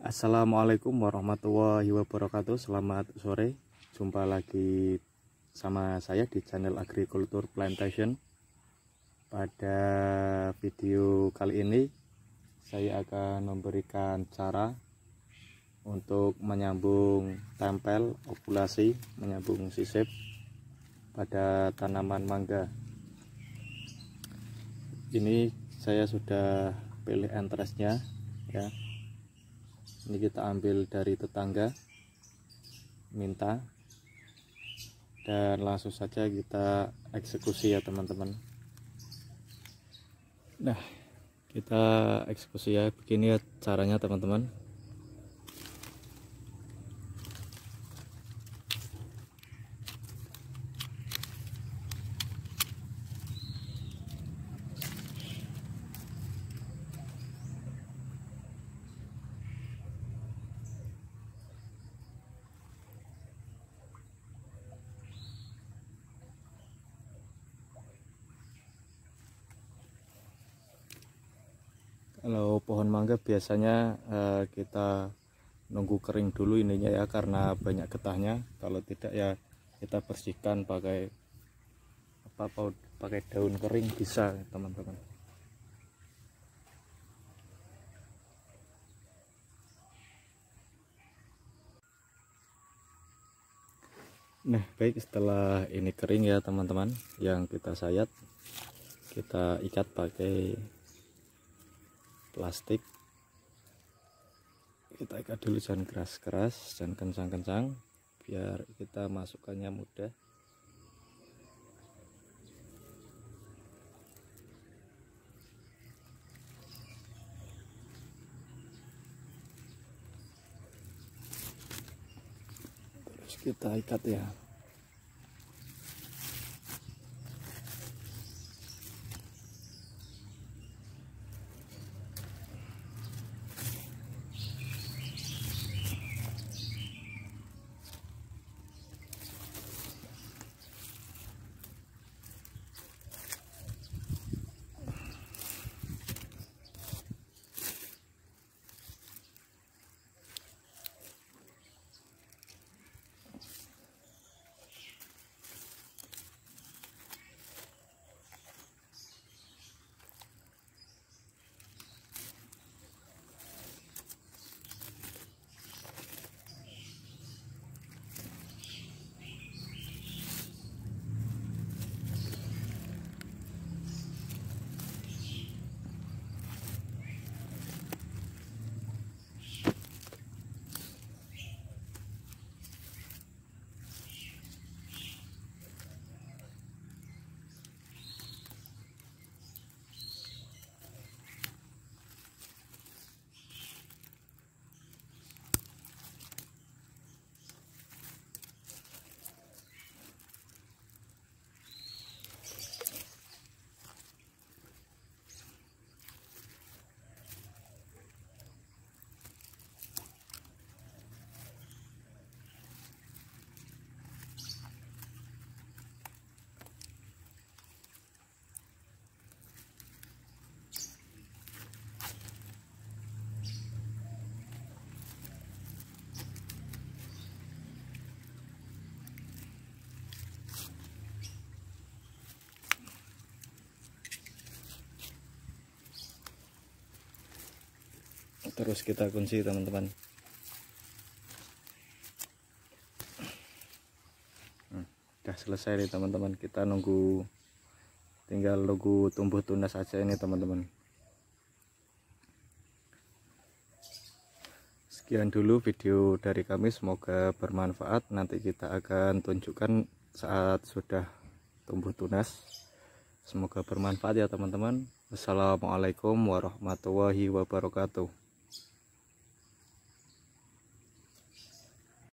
Assalamualaikum warahmatullahi wabarakatuh Selamat sore Jumpa lagi sama saya di channel Agriculture Plantation Pada video kali ini Saya akan memberikan cara Untuk menyambung tempel, okulasi, menyambung sisip Pada tanaman mangga Ini saya sudah pilih entresnya ya ini kita ambil dari tetangga minta dan langsung saja kita eksekusi ya teman-teman nah kita eksekusi ya begini ya caranya teman-teman kalau pohon mangga biasanya eh, kita nunggu kering dulu ininya ya karena banyak getahnya kalau tidak ya kita bersihkan pakai apa pakai daun kering bisa teman-teman Nah baik setelah ini kering ya teman-teman yang kita sayat kita ikat pakai plastik kita ikat dulu jangan keras-keras jangan kencang-kencang biar kita masukkannya mudah terus kita ikat ya terus kita kunci teman-teman Dah hmm, udah selesai nih teman-teman kita nunggu tinggal logo tumbuh tunas aja ini teman-teman sekian dulu video dari kami semoga bermanfaat nanti kita akan tunjukkan saat sudah tumbuh tunas semoga bermanfaat ya teman-teman Assalamualaikum warahmatullahi wabarakatuh.